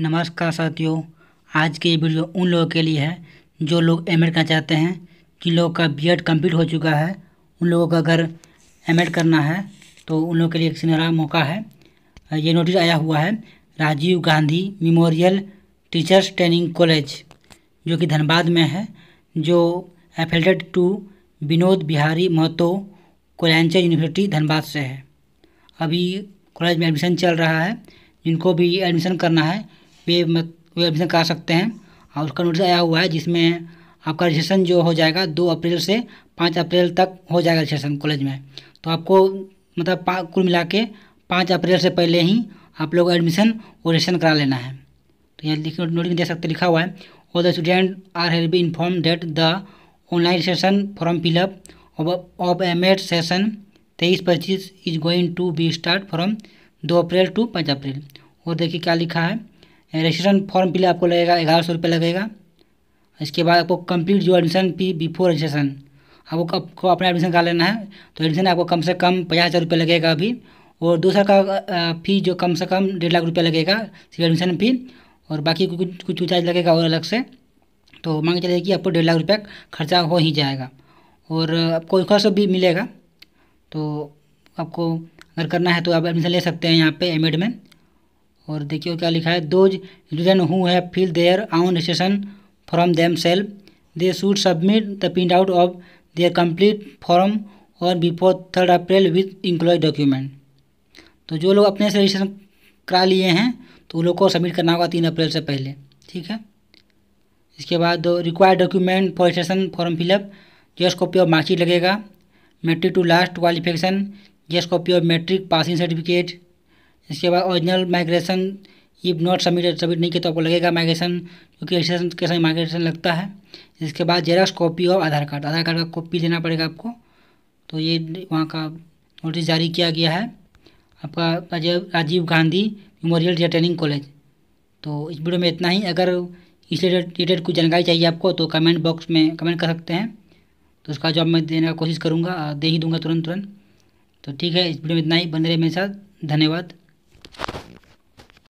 नमस्कार साथियों आज की वीडियो उन लोगों के लिए है जो लोग एम करना चाहते हैं जिन लोगों का बी एड कम्प्लीट हो चुका है उन लोगों का अगर एम करना है तो उन लोगों के लिए एक सुनहरा मौका है ये नोटिस आया हुआ है Rajiv Gandhi memorial teachers training college जो कि धनबाद में है जो affiliated to Binod Bihari Mahato Koylanchal university Dhanbad से है अभी कॉलेज में एडमिशन चल रहा है जिनको भी एडमिशन करना है वे मत वे एडमिशन करा सकते हैं और उसका नोटिस आया हुआ है जिसमें आपका रजिस्ट्रेशन जो हो जाएगा दो अप्रैल से पाँच अप्रैल तक हो जाएगा रजिस्ट्रेशन कॉलेज में तो आपको मतलब कुल मिला के पाँच अप्रैल से पहले ही आप लोग एडमिशन और रजिस्ट्रेशन करा लेना है तो यहाँ लिख नोटिस दे सकते लिखा हुआ है और the student are hereby inform that the online registration form fill up of M Ed session तेईस पच्चीस is going to be start from दो अप्रैल टू पाँच अप्रैल और देखिए क्या लिखा है रजिस्ट्रेशन फॉर्म पे आपको लगेगा ग्यारह सौ रुपये लगेगा इसके बाद आपको कंप्लीट जो एडमिशन फी बिफोर रजिस्ट्रेशन आपको आपको अपना एडमिशन करा लेना है तो एडमिशन आपको कम से कम पचास हज़ार रुपये लगेगा अभी और दूसरा का फ़ी जो कम से कम डेढ़ लाख रुपये लगेगा सिर्फ एडमिशन फ़ी और बाकी कुछ कुछ चार्ज लगेगा और अलग से तो मांग चलिए कि आपको डेढ़ लाख रुपया खर्चा हो ही जाएगा और आपको सौ भी मिलेगा तो आपको अगर करना है तो आप एडमिशन ले सकते हैं यहाँ पे एम में और देखिए क्या लिखा है those children who have fill their own registration from them self they should submit the print out of their complete form और before third April with enclose document तो जो लोग अपने से रजिस्ट्रेशन करा लिए हैं तो उन लोग को सबमिट करना होगा तीन अप्रैल से पहले ठीक है इसके बाद required document for registration form fill up जेस कॉपी ऑफ मार्कशीट लगेगा मेट्रिक टू लास्ट क्वालिफिकेशन जेस copy of matric passing certificate इसके बाद ओरिजिनल माइग्रेशन ये नॉट सबमिट सबमिट नहीं किया तो आपको लगेगा माइग्रेशन क्योंकि रजिस्ट्रेशन के समय माइग्रेशन लगता है इसके बाद जेरॉक्स कॉपी और आधार कार्ड आधार कार्ड का कॉपी देना पड़ेगा आपको तो ये वहाँ का नोटिस जारी किया गया है आपका Rajiv Gandhi memorial training college तो इस वीडियो में इतना ही अगर इस रिलेटेड कुछ जानकारी चाहिए आपको तो कमेंट बॉक्स में कमेंट कर सकते हैं तो उसका जवाब मैं देने का कोशिश करूँगा दे ही दूँगा तुरंत तुरंत तो ठीक है इस वीडियो में इतना ही बन रहे मेरे साथ धन्यवाद